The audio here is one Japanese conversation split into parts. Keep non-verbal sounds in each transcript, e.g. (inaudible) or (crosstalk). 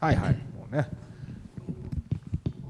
はいはいもうね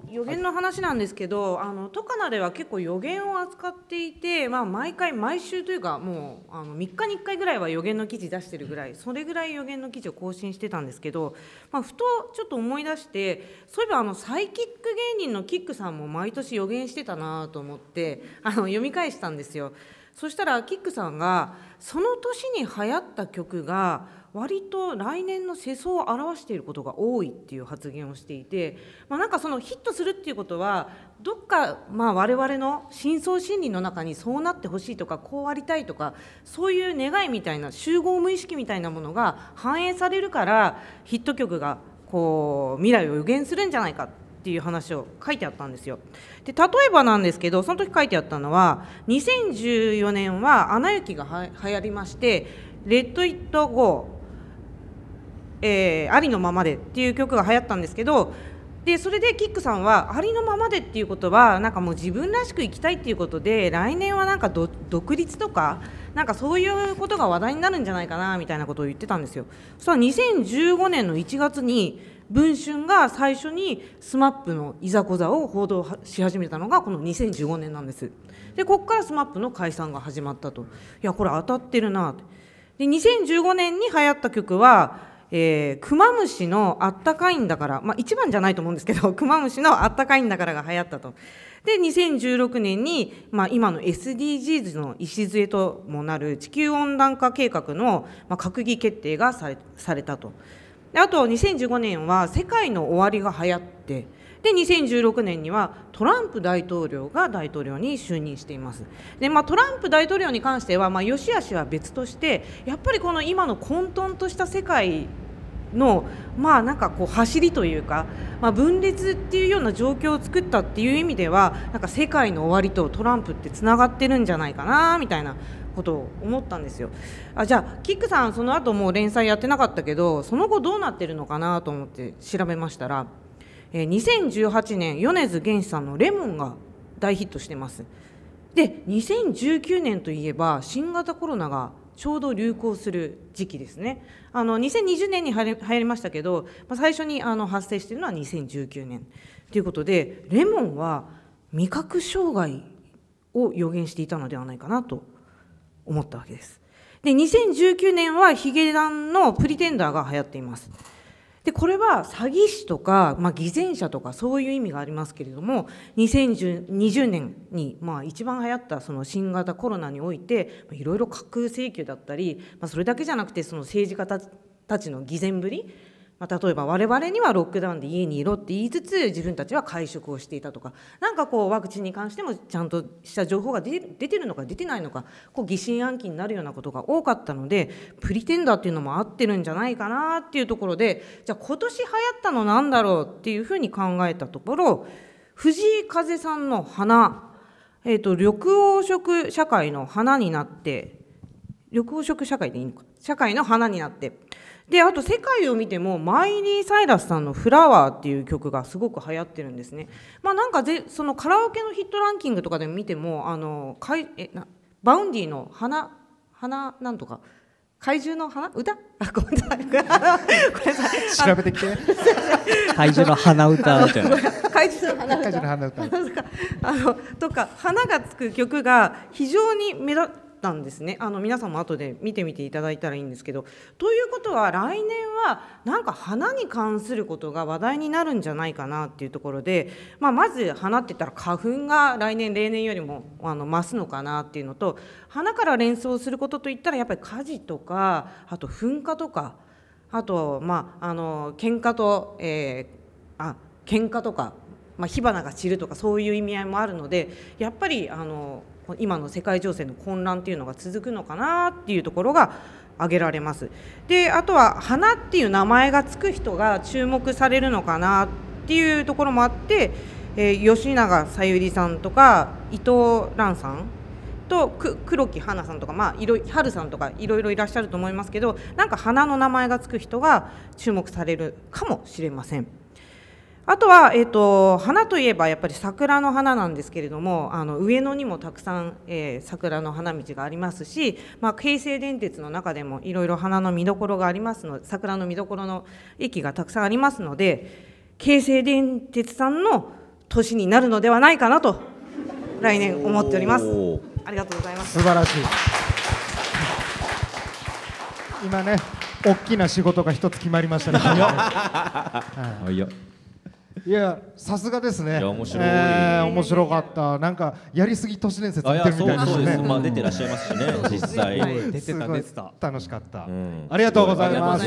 予言の話なんですけど、あのトカナでは結構予言を扱っていて、まあ、毎回毎週というかもうあの3日に1回ぐらいは予言の記事出してるぐらいそれぐらい予言の記事を更新してたんですけど、まあ、ふとちょっと思い出してそういえばあのサイキック芸人のキックさんも毎年予言してたなと思ってあの読み返したんですよ。そしたらキックさんがその年に流行った曲が割と来年の世相を表していることが多いっていう発言をしていて、まあ、なんかそのヒットするっていうことはどっかまあ我々の深層心理の中にそうなってほしいとかこうありたいとかそういう願いみたいな集合無意識みたいなものが反映されるからヒット曲がこう未来を予言するんじゃないかっていう話を書いてあったんですよ。で例えばなんですけどその時書いてあったのは2014年は「アナ雪」がは流行りまして「レッド・イット・ゴー」えー「ありのままで」っていう曲が流行ったんですけどでそれでキックさんはありのままでっていうことはなんかもう自分らしく生きたいっていうことで来年はなんか独立とかなんかそういうことが話題になるんじゃないかなみたいなことを言ってたんですよ。そしたら2015年の1月に文春が最初に SMAP のいざこざを報道し始めたのがこの2015年なんです。でここから SMAP の解散が始まったと。いやこれ当たってるなって。で2015年に流行った曲はえー、クマムシのあったかいんだから、まあ、一番じゃないと思うんですけど、(laughs) クマムシのあったかいんだからが流行ったと。で、2016年に、まあ、今の SDGs の礎ともなる地球温暖化計画の、まあ、閣議決定がされされたと。であと、2015年は世界の終わりが流行って、で2016年にはトランプ大統領が大統領に就任していますで、まあ、トランプ大統領に関しては、まあ、よし悪しは別としてやっぱりこの今の混沌とした世界のまあなんかこう走りというか、まあ、分裂っていうような状況を作ったっていう意味ではなんか世界の終わりとトランプってつながってるんじゃないかなみたいなことを思ったんですよあじゃあキックさんその後もう連載やってなかったけどその後どうなってるのかなと思って調べましたら。えー、2018年米津玄師さんの「レモン」が大ヒットしてますで2019年といえば新型コロナがちょうど流行する時期ですねあの2020年に入りましたけど、まあ、最初にあの発生しているのは2019年ということでレモンは味覚障害を予言していたのではないかなと思ったわけですで2019年はヒゲダンの「プリテンダー」が流行っていますでこれは詐欺師とか、まあ、偽善者とかそういう意味がありますけれども2020年に、まあ、一番流行ったその新型コロナにおいていろいろ架空請求だったり、まあ、それだけじゃなくてその政治家たちの偽善ぶりまあ、例えば我々にはロックダウンで家にいろって言いつつ自分たちは会食をしていたとかなんかこうワクチンに関してもちゃんとした情報が出てるのか出てないのかこう疑心暗鬼になるようなことが多かったのでプリテンダーっていうのも合ってるんじゃないかなっていうところでじゃあ今年流行ったのなんだろうっていうふうに考えたところ藤井風さんの花、えーと緑黄色社会の花になって緑黄色社会でいいのか社会の花になってであと世界を見てもマイリー・サイラスさんの「フラワー」っていう曲がすごく流行ってるんですね。まあ、なんかぜそのカラオケのヒットランキングとかで見てもあのかいえなバウンディの花「花なんとか」怪獣の花歌 (laughs) あごめんなさいごめんなさい調べてきて怪獣の花歌みたいな怪獣の花歌 (laughs) あのとか花がつく曲が非常に目立ったんですねあの皆さんも後で見てみていただいたらいいんですけど。ということは来年はなんか花に関することが話題になるんじゃないかなっていうところで、まあ、まず花って言ったら花粉が来年例年よりもあの増すのかなっていうのと花から連想することといったらやっぱり火事とかあと噴火とかあとまああの喧嘩と、えー、あ喧嘩とか、まあ、火花が散るとかそういう意味合いもあるのでやっぱりあの今の世界情勢の混乱っていうのが続くのかなっていうところが挙げられますであとは花っていう名前が付く人が注目されるのかなっていうところもあって、えー、吉永小百合さんとか伊藤蘭さんと黒木花さんとか、まあ、いろ春さんとかいろいろいらっしゃると思いますけどなんか花の名前が付く人が注目されるかもしれません。あとは、えーと、花といえばやっぱり桜の花なんですけれどもあの上野にもたくさん、えー、桜の花道がありますし、まあ、京成電鉄の中でもいろいろ花の見どころがありますので桜の見どころの駅がたくさんありますので京成電鉄さんの年になるのではないかなと来年思っております。ありがとうございます素晴らしい今ね大きな仕事が一つ決まりましたね。(laughs) はいいやさすがですねいや面白い、えー、面白かったなんかやりすぎ都市伝説てるみたいな、ね、そうです (laughs) まあ出てらっしゃいますしね実際出てた出てた楽しかった、うん、ありがとうございます